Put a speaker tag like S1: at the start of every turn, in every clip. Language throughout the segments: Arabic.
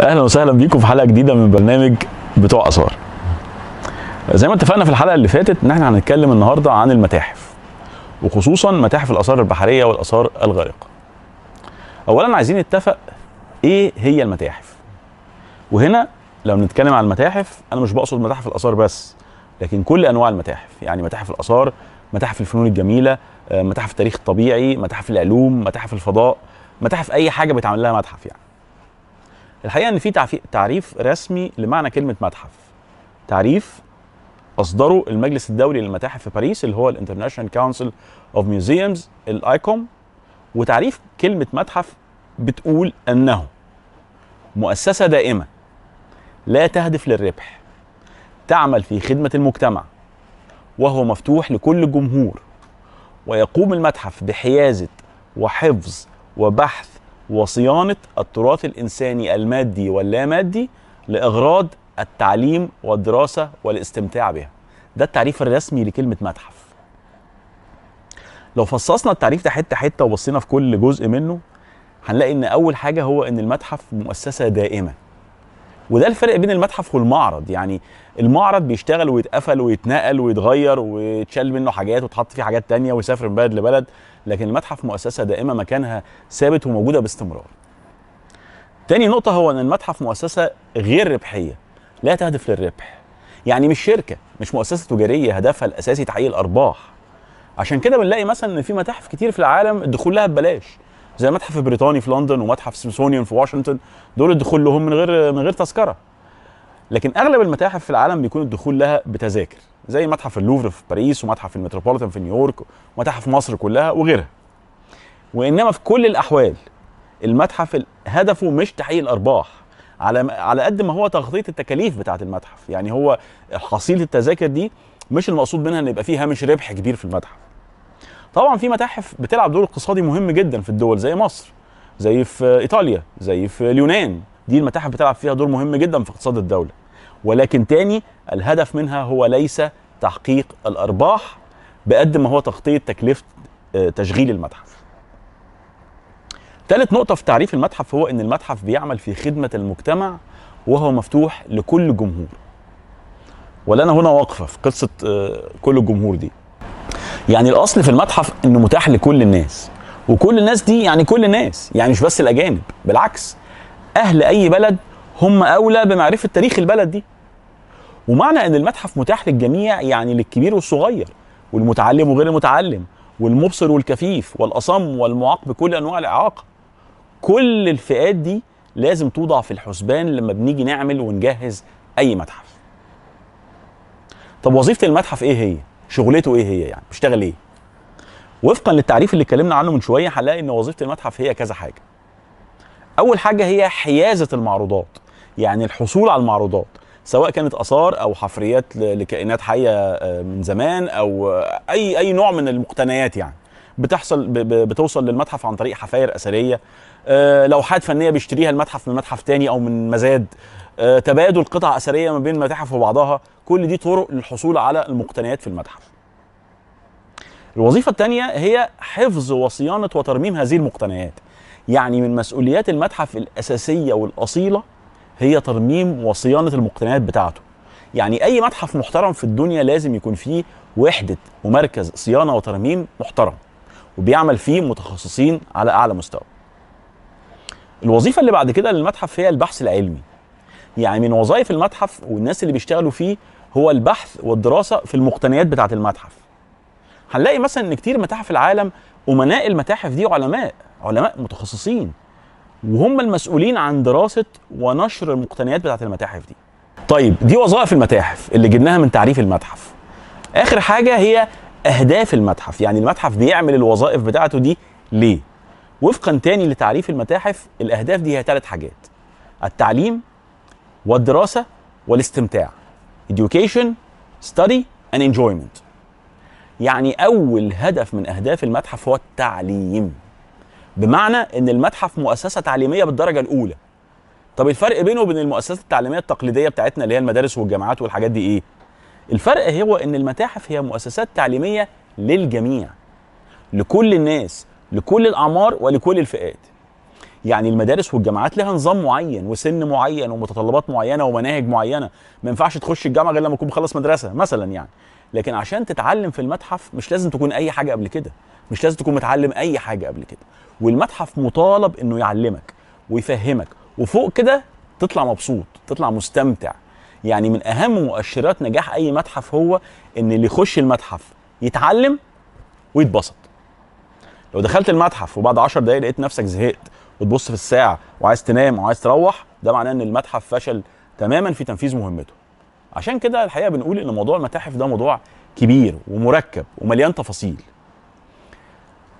S1: اهلا وسهلا بيكم في حلقه جديده من برنامج بتوع اثار زي ما اتفقنا في الحلقه اللي فاتت ان احنا هنتكلم النهارده عن المتاحف وخصوصا متاحف الاثار البحريه والاثار الغارقه اولا عايزين نتفق ايه هي المتاحف وهنا لو نتكلم عن المتاحف انا مش بقصد متاحف الاثار بس لكن كل انواع المتاحف يعني متاحف الاثار متاحف الفنون الجميله متاحف التاريخ الطبيعي متاحف العلوم متاحف الفضاء متاحف اي حاجه بيتعمل لها متحف يعني الحقيقه ان في تعريف رسمي لمعنى كلمه متحف تعريف اصدره المجلس الدولي للمتاحف في باريس اللي هو الانترناشونال كونسل اوف ميوزيومز الايكوم وتعريف كلمه متحف بتقول انه مؤسسه دائمه لا تهدف للربح تعمل في خدمه المجتمع وهو مفتوح لكل الجمهور ويقوم المتحف بحيازه وحفظ وبحث وصيانة التراث الإنساني المادي واللامادي لإغراض التعليم والدراسة والاستمتاع بها ده التعريف الرسمي لكلمة متحف لو فصصنا التعريف ده حتة حتة وبصينا في كل جزء منه هنلاقي ان اول حاجة هو ان المتحف مؤسسة دائمة وده الفرق بين المتحف والمعرض يعني المعرض بيشتغل ويتقفل ويتنقل ويتغير ويتشال منه حاجات وتحط فيه حاجات تانية ويسافر من بلد لبلد لكن المتحف مؤسسة دائمة مكانها ثابت وموجودة باستمرار تاني نقطة هو أن المتحف مؤسسة غير ربحية لا تهدف للربح يعني مش شركة مش مؤسسة تجارية هدفها الأساسي تحقيق الأرباح عشان كده بنلاقي مثلا ان في متاحف كتير في العالم الدخول لها ببلاش زي المتحف البريطاني في لندن ومتحف سميثونيان في واشنطن دول الدخول لهم من غير من غير تذكره لكن اغلب المتاحف في العالم بيكون الدخول لها بتذاكر زي متحف اللوفر في باريس ومتحف المتروبوليتان في نيويورك ومتاحف مصر كلها وغيرها وانما في كل الاحوال المتحف هدفه مش تحقيق الارباح على على قد ما هو تغطيه التكاليف بتاعه المتحف يعني هو حصيله التذاكر دي مش المقصود منها ان يبقى فيها هامش ربح كبير في المتحف طبعا في متاحف بتلعب دور اقتصادي مهم جدا في الدول زي مصر زي في ايطاليا زي في اليونان دي المتاحف بتلعب فيها دور مهم جدا في اقتصاد الدوله ولكن تاني الهدف منها هو ليس تحقيق الارباح بقد ما هو تغطيه تكلفه آه، تشغيل المتحف ثالث نقطه في تعريف المتحف هو ان المتحف بيعمل في خدمه المجتمع وهو مفتوح لكل جمهور ولا انا هنا واقفه في قصه آه، كل الجمهور دي يعني الاصل في المتحف انه متاح لكل الناس وكل الناس دي يعني كل الناس يعني مش بس الاجانب بالعكس اهل اي بلد هم اولى بمعرفه تاريخ البلد دي ومعنى ان المتحف متاح للجميع يعني للكبير والصغير والمتعلم وغير المتعلم والمبصر والكفيف والاصم والمعاق بكل انواع الاعاقه كل الفئات دي لازم توضع في الحسبان لما بنيجي نعمل ونجهز اي متحف طب وظيفه المتحف ايه هي شغلته ايه هي يعني بيشتغل ايه وفقا للتعريف اللي اتكلمنا عنه من شويه هنلاقي ان وظيفه المتحف هي كذا حاجه اول حاجه هي حيازه المعروضات يعني الحصول على المعروضات سواء كانت اثار او حفريات لكائنات حيه آه، من زمان او آه، اي اي نوع من المقتنيات يعني بتحصل بتوصل للمتحف عن طريق حفاير اثريه آه، لوحات فنيه بيشتريها المتحف من متحف تاني او من مزاد آه، تبادل قطع اثريه ما بين المتاحف وبعضها كل دي طرق للحصول على المقتنيات في المتحف الوظيفه الثانيه هي حفظ وصيانه وترميم هذه المقتنيات يعني من مسؤوليات المتحف الاساسيه والاصيله هي ترميم وصيانه المقتنيات بتاعته يعني اي متحف محترم في الدنيا لازم يكون فيه وحده ومركز صيانه وترميم محترم وبيعمل فيه متخصصين على اعلى مستوى الوظيفه اللي بعد كده للمتحف هي البحث العلمي يعني من وظائف المتحف والناس اللي بيشتغلوا فيه هو البحث والدراسه في المقتنيات بتاعه المتحف هنلاقي مثلا ان كتير متاحف العالم امناء المتاحف دي علماء علماء متخصصين وهم المسؤولين عن دراسه ونشر المقتنيات بتاعه المتاحف دي طيب دي وظائف المتاحف اللي جبناها من تعريف المتحف اخر حاجه هي اهداف المتحف يعني المتحف بيعمل الوظائف بتاعته دي ليه وفقا تاني لتعريف المتاحف الاهداف دي هي ثلاث حاجات التعليم والدراسه والاستمتاع education study and enjoyment يعني اول هدف من اهداف المتحف هو التعليم بمعنى ان المتحف مؤسسه تعليميه بالدرجه الاولى طب الفرق بينه وبين المؤسسات التعليميه التقليديه بتاعتنا اللي هي المدارس والجامعات والحاجات دي ايه الفرق هو ان المتاحف هي مؤسسات تعليميه للجميع لكل الناس لكل الاعمار ولكل الفئات يعني المدارس والجامعات لها نظام معين وسن معين ومتطلبات معينه ومناهج معينه ما ينفعش تخش الجامعه غير لما تكون مخلص مدرسه مثلا يعني لكن عشان تتعلم في المتحف مش لازم تكون اي حاجه قبل كده مش لازم تكون متعلم اي حاجه قبل كده والمتحف مطالب انه يعلمك ويفهمك وفوق كده تطلع مبسوط تطلع مستمتع يعني من اهم مؤشرات نجاح اي متحف هو ان اللي يخش المتحف يتعلم ويتبسط لو دخلت المتحف وبعد 10 دقايق لقيت نفسك زهقت وتبص في الساعه وعايز تنام وعايز تروح ده معناه ان المتحف فشل تماما في تنفيذ مهمته عشان كده الحقيقه بنقول ان موضوع المتاحف ده موضوع كبير ومركب ومليان تفاصيل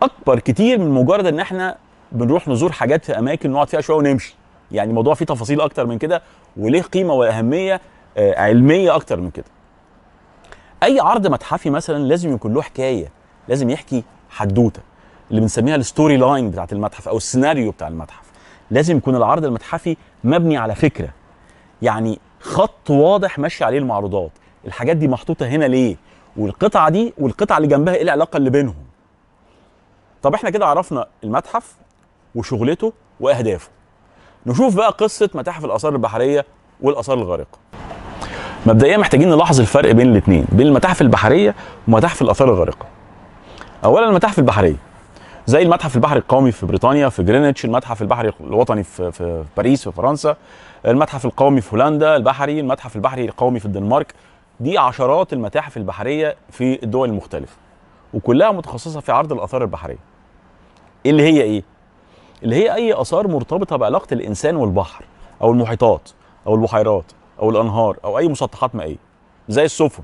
S1: اكبر كتير من مجرد ان احنا بنروح نزور حاجات في اماكن نقعد فيها شويه ونمشي يعني الموضوع فيه تفاصيل اكتر من كده وليه قيمه واهميه آه، علميه اكتر من كده اي عرض متحفي مثلا لازم يكون له حكايه لازم يحكي حدوته اللي بنسميها الستوري لاين بتاعت المتحف او السيناريو بتاع المتحف لازم يكون العرض المتحفي مبني على فكره يعني خط واضح ماشي عليه المعروضات الحاجات دي محطوطه هنا ليه والقطعه دي والقطعه اللي جنبها ايه العلاقه اللي بينهم طب احنا كده عرفنا المتحف وشغلته واهدافه نشوف بقى قصه متاحف الاثار البحريه والاثار الغارقه مبدئيا محتاجين نلاحظ الفرق بين الاثنين بين المتاحف البحريه ومتاحف الاثار الغارقه اولا المتاحف البحريه زي المتحف البحري القومي في بريطانيا في جرينتش المتحف البحري الوطني في, في باريس في فرنسا المتحف القومي في هولندا البحري المتحف البحري القومي في الدنمارك دي عشرات المتاحف البحريه في الدول المختلفه وكلها متخصصه في عرض الاثار البحريه اللي هي ايه اللي هي اي اثار مرتبطه بعلاقه الانسان والبحر او المحيطات او البحيرات او الانهار او اي مسطحات مائيه زي السفن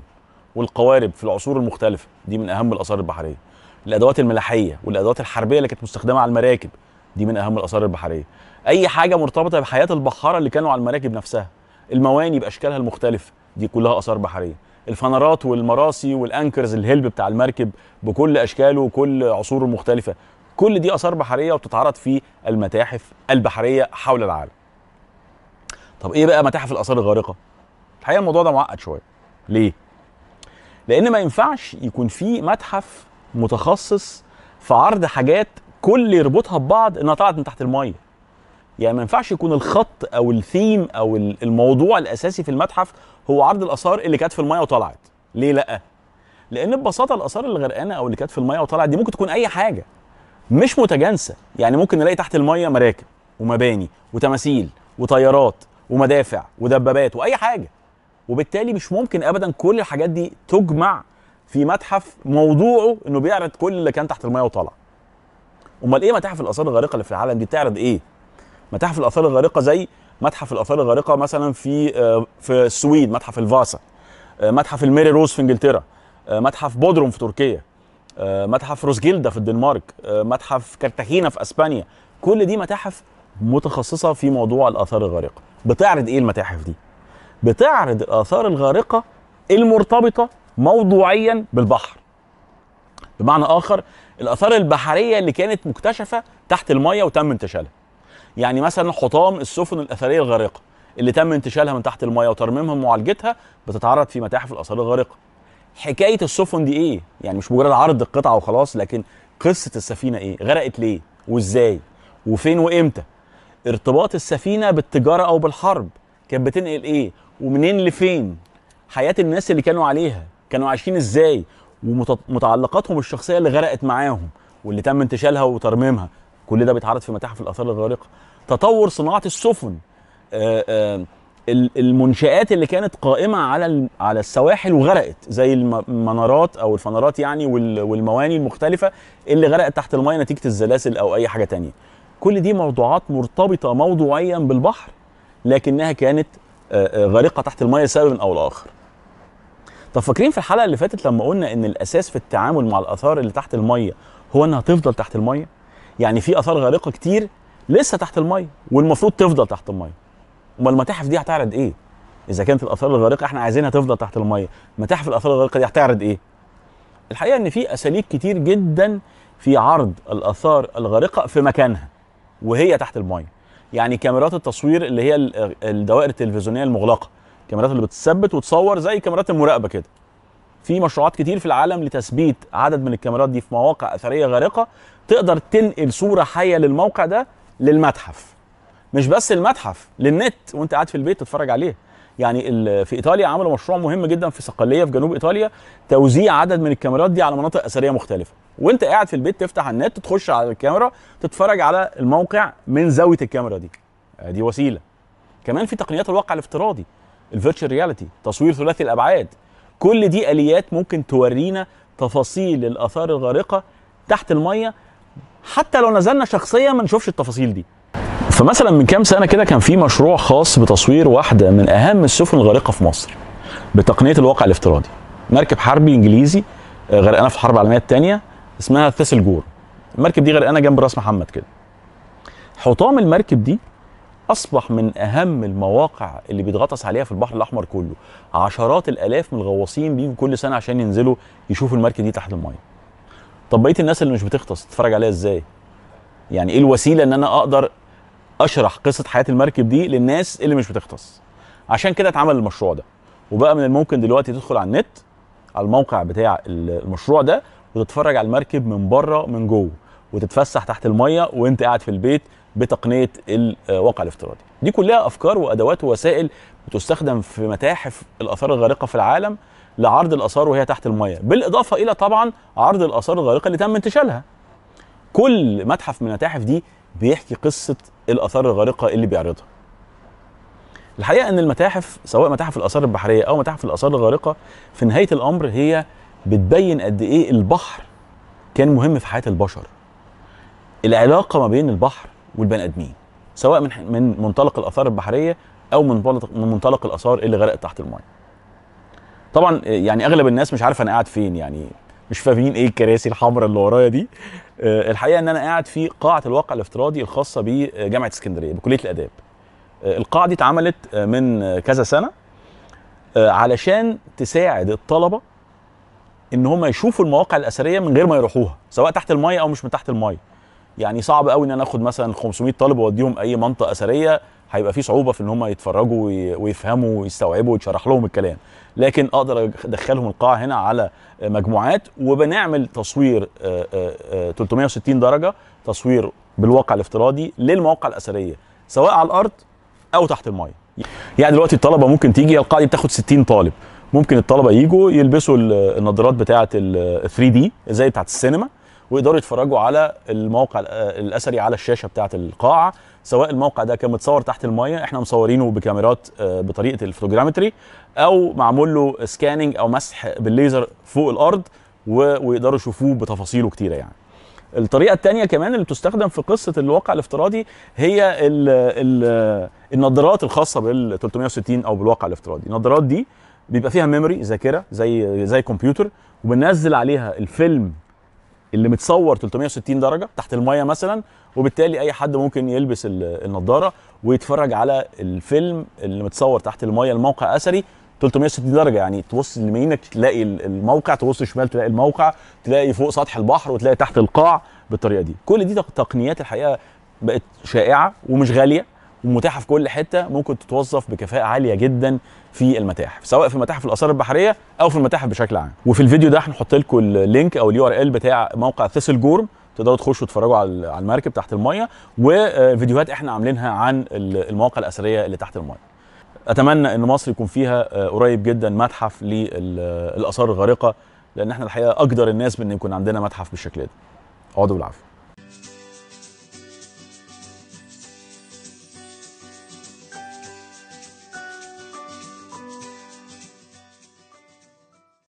S1: والقوارب في العصور المختلفه دي من اهم الاثار البحريه الادوات الملاحيه والادوات الحربيه اللي كانت مستخدمه على المراكب دي من اهم الاثار البحريه اي حاجه مرتبطه بحياه البحاره اللي كانوا على المراكب نفسها المواني باشكالها المختلفه دي كلها اثار بحريه الفنرات والمراسي والانكرز الهلب بتاع المركب بكل اشكاله وكل عصوره المختلفه كل دي اثار بحريه وبتتعرض في المتاحف البحريه حول العالم طب ايه بقى متاحف الاثار الغارقه الحقيقه الموضوع ده معقد شويه ليه لان ما ينفعش يكون في متحف متخصص في عرض حاجات كل يربطها ببعض انها طلعت من تحت الميه يعني ما ينفعش يكون الخط او الثيم او الموضوع الاساسي في المتحف هو عرض الاثار اللي كانت في الميه وطلعت ليه لا لان ببساطه الاثار اللي غرقانه او اللي كانت في الميه وطلعت دي ممكن تكون اي حاجه مش متجانسه يعني ممكن نلاقي تحت الميه مراكب ومباني وتماثيل وطيارات ومدافع ودبابات واي حاجه وبالتالي مش ممكن ابدا كل الحاجات دي تجمع في متحف موضوعه انه بيعرض كل اللي كان تحت الميه وطالع امال ايه متاحف الاثار الغارقه اللي في العالم دي بتعرض ايه متاحف الاثار الغارقه زي متحف الاثار الغارقه مثلا في آه، في السويد متحف الفاسا آه، متحف الميري روز في انجلترا آه، متحف بودروم في تركيا متحف روزجيلدا في الدنمارك متحف كارتاخينا في اسبانيا كل دي متاحف متخصصه في موضوع الاثار الغارقه بتعرض ايه المتاحف دي بتعرض الاثار الغارقه المرتبطه موضوعيا بالبحر بمعنى اخر الاثار البحريه اللي كانت مكتشفه تحت الميه وتم انتشالها يعني مثلا حطام السفن الاثريه الغارقه اللي تم انتشالها من تحت الميه وترميمها ومعالجتها بتتعرض في متاحف الاثار الغارقه حكايه السفن دي ايه يعني مش مجرد عرض القطعه وخلاص لكن قصه السفينه ايه غرقت ليه وازاي وفين وامتى ارتباط السفينه بالتجاره او بالحرب كانت بتنقل ايه ومنين لفين حياه الناس اللي كانوا عليها كانوا عايشين ازاي ومتعلقاتهم الشخصيه اللي غرقت معاهم واللي تم انتشالها وترميمها كل ده بيتعرض في متاحف الاثار الغارقه تطور صناعه السفن آه، آه، المنشآت اللي كانت قائمة على على السواحل وغرقت زي المنارات أو الفنارات يعني والمواني المختلفة اللي غرقت تحت المايه نتيجة الزلازل أو أي حاجة تانية. كل دي موضوعات مرتبطة موضوعيا بالبحر لكنها كانت آه، غارقة تحت المايه لسبب أو لآخر. طب فاكرين في الحلقه اللي فاتت لما قلنا ان الاساس في التعامل مع الاثار اللي تحت الميه هو انها تفضل تحت الميه يعني في اثار غارقه كتير لسه تحت الميه والمفروض تفضل تحت الميه امال المتاحف دي هتعرض ايه اذا كانت الاثار الغارقه احنا عايزينها تفضل تحت الميه متاحف الاثار الغارقه دي هتعرض ايه الحقيقه ان في اساليب كتير جدا في عرض الاثار الغارقه في مكانها وهي تحت الميه يعني كاميرات التصوير اللي هي الدوائر التلفزيونيه المغلقه الكاميرات اللي بتثبت وتصور زي كاميرات المراقبه كده في مشروعات كتير في العالم لتثبيت عدد من الكاميرات دي في مواقع اثريه غارقه تقدر تنقل صوره حيه للموقع ده للمتحف مش بس المتحف للنت وانت قاعد في البيت تتفرج عليه يعني في ايطاليا عملوا مشروع مهم جدا في صقليه في جنوب ايطاليا توزيع عدد من الكاميرات دي على مناطق اثريه مختلفه وانت قاعد في البيت تفتح النت تخش على الكاميرا تتفرج على الموقع من زاويه الكاميرا دي آه، دي وسيله كمان في تقنيات الواقع الافتراضي الفيرتشوال رياليتي تصوير ثلاثي الابعاد كل دي اليات ممكن تورينا تفاصيل الاثار الغارقه تحت الميه حتى لو نزلنا شخصيا ما نشوفش التفاصيل دي فمثلا من كام سنه كده كان في مشروع خاص بتصوير واحده من اهم السفن الغارقه في مصر بتقنيه الواقع الافتراضي مركب حربي انجليزي آه، غرقانه في الحرب العالميه الثانيه اسمها ثيسل جور المركب دي غرقانه جنب راس محمد كده حطام المركب دي اصبح من اهم المواقع اللي بيتغطس عليها في البحر الاحمر كله عشرات الالاف من الغواصين بيجوا كل سنه عشان ينزلوا يشوفوا المركب دي تحت الميه طب بقيه الناس اللي مش بتغطس تتفرج عليها ازاي يعني ايه الوسيله ان انا اقدر اشرح قصه حياه المركب دي للناس اللي مش بتغطس عشان كده اتعمل المشروع ده وبقى من الممكن دلوقتي تدخل على النت على الموقع بتاع المشروع ده وتتفرج على المركب من بره من جوه وتتفسح تحت الميه وانت قاعد في البيت بتقنيه الواقع الافتراضي دي كلها افكار وادوات ووسائل بتستخدم في متاحف الاثار الغارقه في العالم لعرض الاثار وهي تحت الميه بالاضافه الى طبعا عرض الاثار الغارقه اللي تم انتشالها كل متحف من المتاحف دي بيحكي قصه الاثار الغارقه اللي بيعرضها الحقيقه ان المتاحف سواء متاحف الاثار البحريه او متاحف الاثار الغارقه في نهايه الامر هي بتبين قد ايه البحر كان مهم في حياه البشر العلاقه ما بين البحر والبني ادمين سواء من من منطلق الاثار البحريه او من منطلق من منطلق الاثار اللي غرقت تحت المايه. طبعا يعني اغلب الناس مش عارف انا قاعد فين يعني مش فاهمين ايه الكراسي الحمراء اللي ورايا دي آه، الحقيقه ان انا قاعد في قاعه الواقع الافتراضي الخاصه بجامعه اسكندريه بكليه الاداب آه، القاعه دي اتعملت آه، من كذا سنه علشان تساعد الطلبه ان هم يشوفوا المواقع الاثريه من غير ما يروحوها سواء تحت الميه او مش من تحت الميه يعني صعب قوي ان انا اخد مثلا 500 طالب واوديهم اي منطقه اثريه هيبقى في صعوبه في ان هم يتفرجوا ويفهموا ويستوعبوا ويتشرح لهم الكلام لكن اقدر ادخلهم القاعه هنا على مجموعات وبنعمل تصوير 360 آه، آه، آه، درجه تصوير بالواقع الافتراضي للمواقع الاثريه سواء على الارض او تحت الميه يعني دلوقتي الطلبه ممكن تيجي القاعه دي بتاخد 60 طالب ممكن الطلبه يجوا يلبسوا النظارات بتاعه ال 3 دي زي بتاعه السينما ويقدروا يتفرجوا على الموقع آه، الاثري على الشاشه بتاعه القاعه سواء الموقع ده كان متصور تحت المايه احنا مصورينه بكاميرات آه، بطريقه الفوتوجرامتري او معمول له سكاننج او مسح بالليزر فوق الارض ويقدروا يشوفوه بتفاصيله كتيره يعني الطريقه الثانيه كمان اللي بتستخدم في قصه الواقع الافتراضي هي الـ الـ النظارات الخاصه بال 360 او بالواقع الافتراضي النظارات دي بيبقى فيها ميموري ذاكره زي زي كمبيوتر وبننزل عليها الفيلم اللي متصور 360 درجه تحت الميه مثلا وبالتالي اي حد ممكن يلبس النضاره ويتفرج على الفيلم اللي متصور تحت الميه الموقع اثري 360 درجه يعني تبص لمينك تلاقي الموقع تبص شمال تلاقي الموقع تلاقي فوق سطح البحر وتلاقي تحت القاع بالطريقه دي كل دي تقنيات الحقيقه بقت شائعه ومش غاليه ومتاحه في كل حته ممكن تتوظف بكفاءه عاليه جدا في المتاحف سواء في متاحف الاثار البحريه او في المتاحف بشكل عام وفي الفيديو ده هنحط لكم اللينك او اليو ار ال بتاع موقع ثيسل جورم تقدروا تخشوا تتفرجوا على المركب تحت الميه وفيديوهات احنا عاملينها عن المواقع الاثريه اللي تحت الميه اتمنى ان مصر يكون فيها آه، قريب جدا متحف للاثار الغارقه لان احنا الحقيقه اقدر الناس بان يكون عندنا متحف بالشكل ده اقعدوا بالعافيه